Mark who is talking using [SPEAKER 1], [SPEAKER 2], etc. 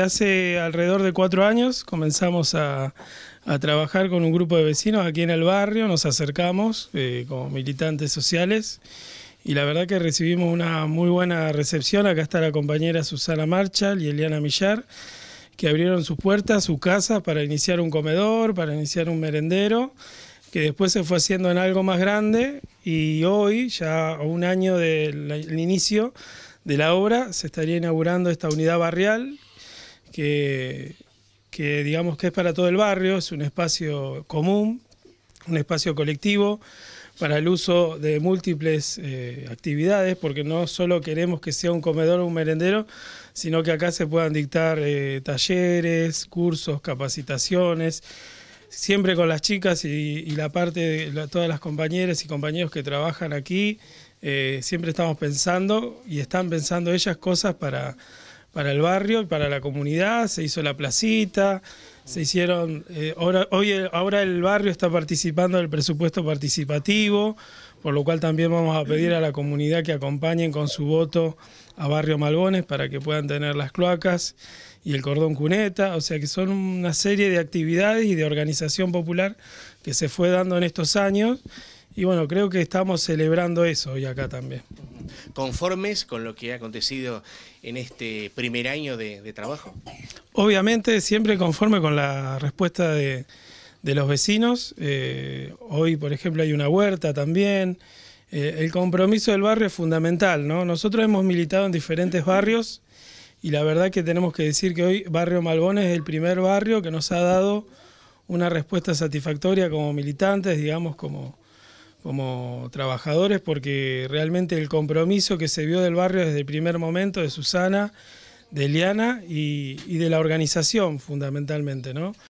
[SPEAKER 1] hace alrededor de cuatro años comenzamos a, trabajar con un grupo de vecinos aquí en el barrio, nos acercamos eh, como militantes sociales y la verdad que recibimos una muy buena recepción. Acá está la compañera Susana Marchal y Eliana Millar, que abrieron sus puertas, sus casas para iniciar un comedor, para iniciar un merendero, que después se fue haciendo en algo más grande y hoy, ya un año del inicio de la obra, se estaría inaugurando esta unidad barrial que, digamos que es para todo el barrio, es un espacio común, un espacio colectivo para el uso de múltiples eh, actividades, porque no solo queremos que sea un comedor o un merendero, sino que acá se puedan dictar eh, talleres, cursos, capacitaciones, siempre con las chicas y, la parte de todas las compañeras y compañeros que trabajan aquí, eh, siempre estamos pensando y están pensando ellas cosas para para el barrio y para la comunidad, se hizo la placita, se hicieron, eh, ahora, hoy, ahora el barrio está participando del presupuesto participativo, por lo cual también vamos a pedir a la comunidad que acompañen con su voto a Barrio Malbones para que puedan tener las cloacas y el cordón cuneta, o sea que son una serie de actividades y de organización popular que se fue dando en estos años y bueno, creo que estamos celebrando eso hoy acá también conformes con lo que ha acontecido en este primer año de, trabajo? Obviamente, siempre conforme con la respuesta de, los vecinos. Eh, hoy, por ejemplo, hay una huerta también. Eh, el compromiso del barrio es fundamental, ¿no? Nosotros hemos militado en diferentes barrios y la verdad que tenemos que decir que hoy Barrio Malbón es el primer barrio que nos ha dado una respuesta satisfactoria como militantes, digamos, como, como trabajadores, porque realmente el compromiso que se vio del barrio desde el primer momento de Susana, de Eliana y, de la organización fundamentalmente, ¿no?